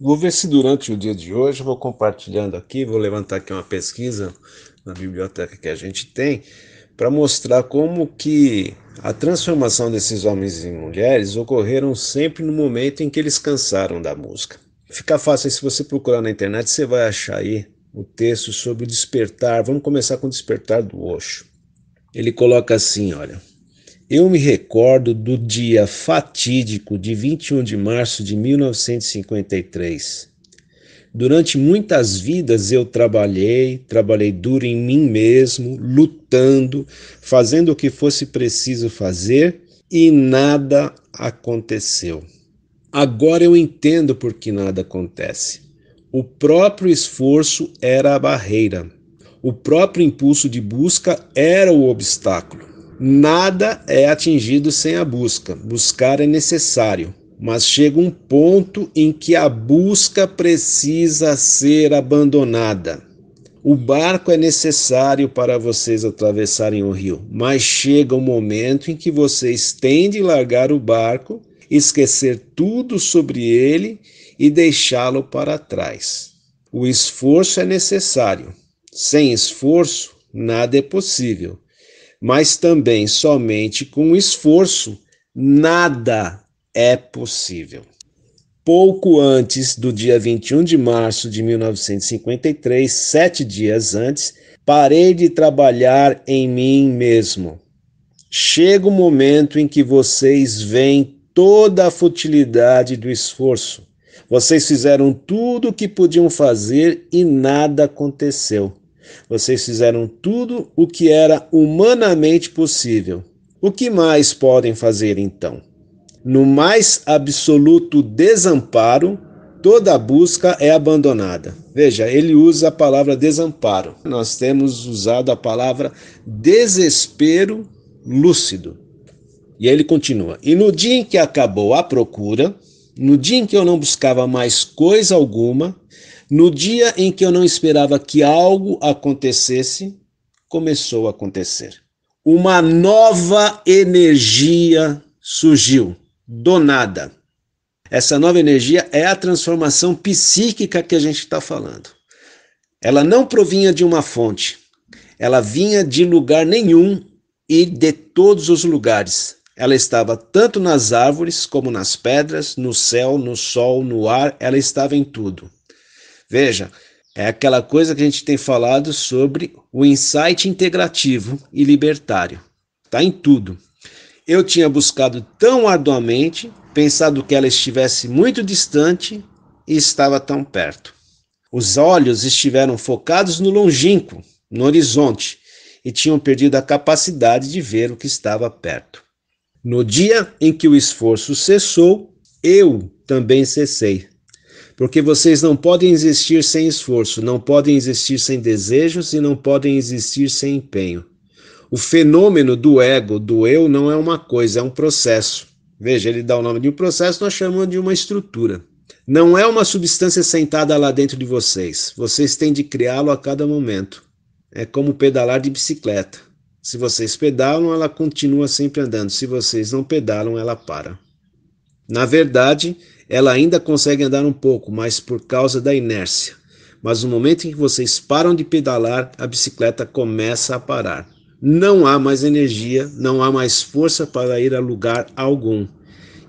Vou ver se durante o dia de hoje eu vou compartilhando aqui, vou levantar aqui uma pesquisa na biblioteca que a gente tem para mostrar como que a transformação desses homens em mulheres ocorreram sempre no momento em que eles cansaram da música. Fica fácil se você procurar na internet, você vai achar aí o texto sobre o despertar. Vamos começar com o despertar do Osho. Ele coloca assim, olha: eu me recordo do dia fatídico de 21 de março de 1953. Durante muitas vidas eu trabalhei, trabalhei duro em mim mesmo, lutando, fazendo o que fosse preciso fazer e nada aconteceu. Agora eu entendo por que nada acontece. O próprio esforço era a barreira, o próprio impulso de busca era o obstáculo. Nada é atingido sem a busca. Buscar é necessário, mas chega um ponto em que a busca precisa ser abandonada. O barco é necessário para vocês atravessarem o rio, mas chega um momento em que vocês têm de largar o barco, esquecer tudo sobre ele e deixá-lo para trás. O esforço é necessário. Sem esforço, nada é possível mas também somente com esforço, nada é possível. Pouco antes do dia 21 de março de 1953, sete dias antes, parei de trabalhar em mim mesmo. Chega o momento em que vocês veem toda a futilidade do esforço. Vocês fizeram tudo o que podiam fazer e nada aconteceu. Vocês fizeram tudo o que era humanamente possível. O que mais podem fazer então? No mais absoluto desamparo, toda busca é abandonada. Veja, ele usa a palavra desamparo. Nós temos usado a palavra desespero lúcido. E aí ele continua: E no dia em que acabou a procura, no dia em que eu não buscava mais coisa alguma, no dia em que eu não esperava que algo acontecesse, começou a acontecer. Uma nova energia surgiu, do nada. Essa nova energia é a transformação psíquica que a gente está falando. Ela não provinha de uma fonte, ela vinha de lugar nenhum e de todos os lugares. Ela estava tanto nas árvores como nas pedras, no céu, no sol, no ar, ela estava em tudo. Veja, é aquela coisa que a gente tem falado sobre o insight integrativo e libertário. Está em tudo. Eu tinha buscado tão arduamente, pensado que ela estivesse muito distante e estava tão perto. Os olhos estiveram focados no longínquo, no horizonte, e tinham perdido a capacidade de ver o que estava perto. No dia em que o esforço cessou, eu também cessei porque vocês não podem existir sem esforço, não podem existir sem desejos e não podem existir sem empenho. O fenômeno do ego, do eu, não é uma coisa, é um processo. Veja, ele dá o nome de um processo, nós chamamos de uma estrutura. Não é uma substância sentada lá dentro de vocês. Vocês têm de criá-lo a cada momento. É como pedalar de bicicleta. Se vocês pedalam, ela continua sempre andando. Se vocês não pedalam, ela para. Na verdade, ela ainda consegue andar um pouco, mas por causa da inércia. Mas no momento em que vocês param de pedalar, a bicicleta começa a parar. Não há mais energia, não há mais força para ir a lugar algum.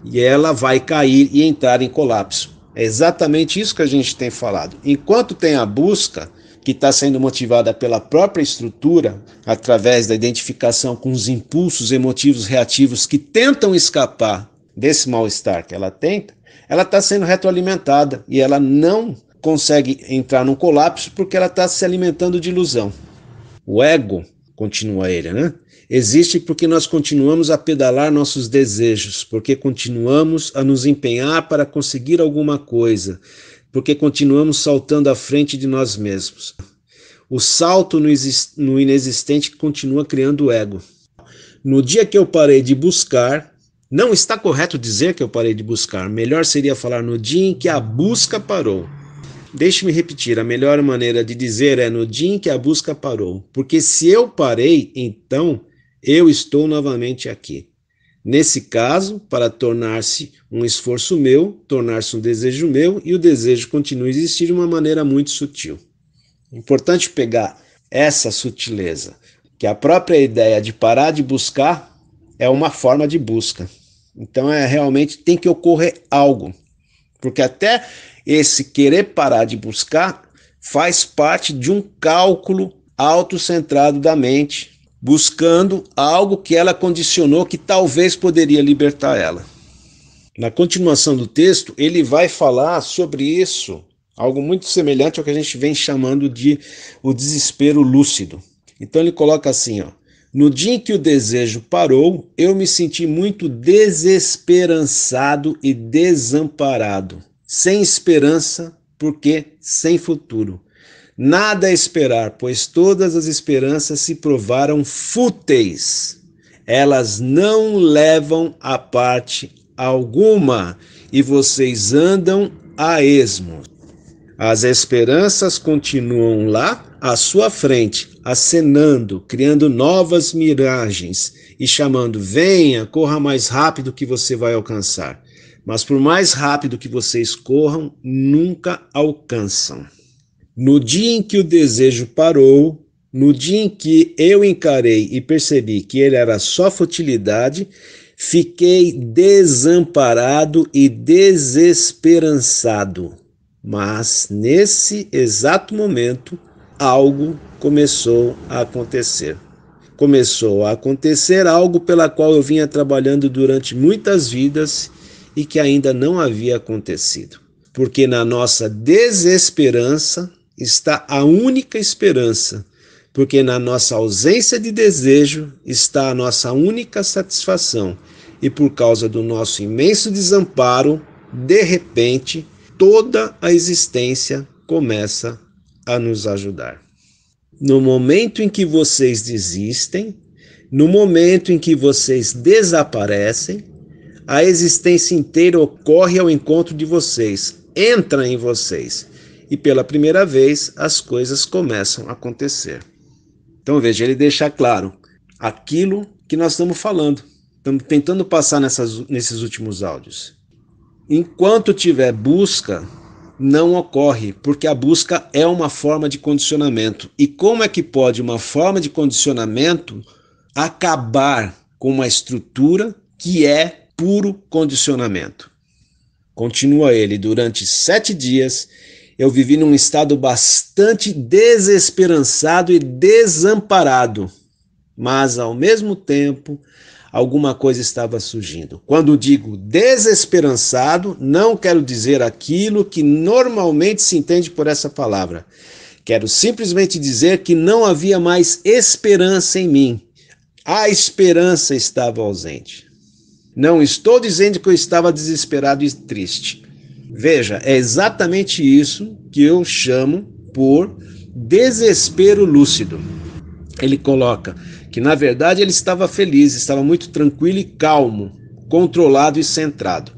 E ela vai cair e entrar em colapso. É exatamente isso que a gente tem falado. Enquanto tem a busca, que está sendo motivada pela própria estrutura, através da identificação com os impulsos emotivos reativos que tentam escapar desse mal-estar que ela tem, ela está sendo retroalimentada e ela não consegue entrar num colapso porque ela está se alimentando de ilusão. O ego, continua ele, né? Existe porque nós continuamos a pedalar nossos desejos, porque continuamos a nos empenhar para conseguir alguma coisa, porque continuamos saltando à frente de nós mesmos. O salto no, inexistente continua criando ego. No dia que eu parei de buscar, não está correto dizer que eu parei de buscar. Melhor seria falar no dia em que a busca parou. Deixe-me repetir: a melhor maneira de dizer é no dia em que a busca parou. Porque se eu parei, então eu estou novamente aqui. Nesse caso, para tornar-se um esforço meu, tornar-se um desejo meu, e o desejo continua a existir de uma maneira muito sutil. Importante pegar essa sutileza, que a própria ideia de parar de buscar é uma forma de busca. Então é realmente tem que ocorrer algo. Porque até esse querer parar de buscar faz parte de um cálculo autocentrado da mente, buscando algo que ela condicionou que talvez poderia libertar ela. Na continuação do texto, ele vai falar sobre isso, algo muito semelhante ao que a gente vem chamando de o desespero lúcido. Então ele coloca assim, ó: no dia em que o desejo parou, eu me senti muito desesperançado e desamparado, sem esperança, porque sem futuro. Nada a esperar, pois todas as esperanças se provaram fúteis. Elas não levam a parte alguma e vocês andam a esmo. As esperanças continuam lá à sua frente, acenando, criando novas miragens e chamando: venha, corra mais rápido que você vai alcançar. Mas por mais rápido que vocês corram, nunca alcançam. No dia em que o desejo parou, no dia em que eu encarei e percebi que ele era só futilidade, fiquei desamparado e desesperançado. Mas nesse exato momento, algo começou a acontecer. Começou a acontecer algo pela qual eu vinha trabalhando durante muitas vidas e que ainda não havia acontecido. Porque na nossa desesperança está a única esperança, porque na nossa ausência de desejo está a nossa única satisfação. E por causa do nosso imenso desamparo, de repente, toda a existência começa a nos ajudar. No momento em que vocês desistem, no momento em que vocês desaparecem, a existência inteira ocorre ao encontro de vocês, entra em vocês. E pela primeira vez as coisas começam a acontecer. Então veja, ele deixa claro aquilo que nós estamos falando, estamos tentando passar nessas, nesses últimos áudios. Enquanto tiver busca, não ocorre, porque a busca é uma forma de condicionamento. E como é que pode uma forma de condicionamento acabar com uma estrutura que é puro condicionamento? Continua ele, durante sete dias eu vivi num estado bastante desesperançado e desamparado, mas ao mesmo tempo alguma coisa estava surgindo. Quando digo desesperançado, não quero dizer aquilo que normalmente se entende por essa palavra. Quero simplesmente dizer que não havia mais esperança em mim. A esperança estava ausente. Não estou dizendo que eu estava desesperado e triste. Veja, é exatamente isso que eu chamo por desespero lúcido. Ele coloca: que na verdade ele estava feliz, estava muito tranquilo e calmo, controlado e centrado.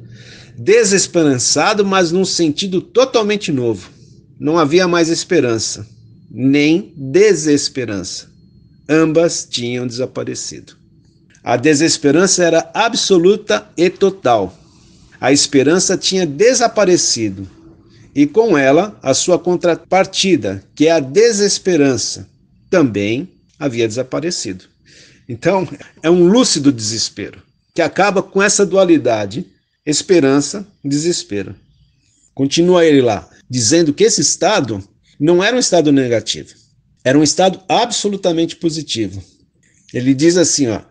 Desesperançado, mas num sentido totalmente novo. Não havia mais esperança, nem desesperança. Ambas tinham desaparecido. A desesperança era absoluta e total. A esperança tinha desaparecido, e com ela a sua contrapartida, que é a desesperança, também havia desaparecido. Então, é um lúcido desespero que acaba com essa dualidade, esperança, desespero. Continua ele lá, dizendo que esse estado não era um estado negativo, era um estado absolutamente positivo. Ele diz assim, ó,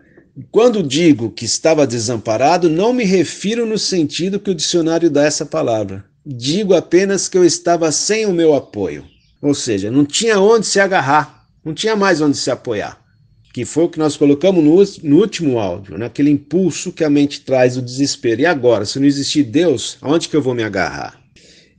quando digo que estava desamparado, não me refiro no sentido que o dicionário dá essa palavra. Digo apenas que eu estava sem o meu apoio, ou seja, não tinha onde se agarrar. Não tinha mais onde se apoiar. Que foi o que nós colocamos no, no último áudio, naquele né? impulso que a mente traz o desespero. E agora, se não existir Deus, aonde que eu vou me agarrar?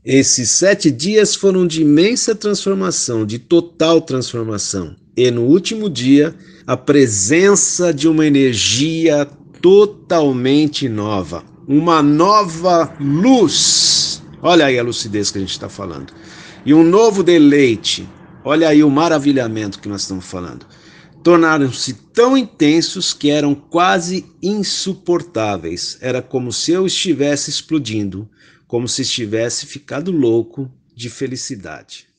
Esses sete dias foram de imensa transformação, de total transformação. E no último dia, a presença de uma energia totalmente nova, uma nova luz. Olha aí a lucidez que a gente está falando. E um novo deleite, Olha aí o maravilhamento que nós estamos falando. Tornaram-se tão intensos que eram quase insuportáveis. Era como se eu estivesse explodindo, como se estivesse ficado louco de felicidade.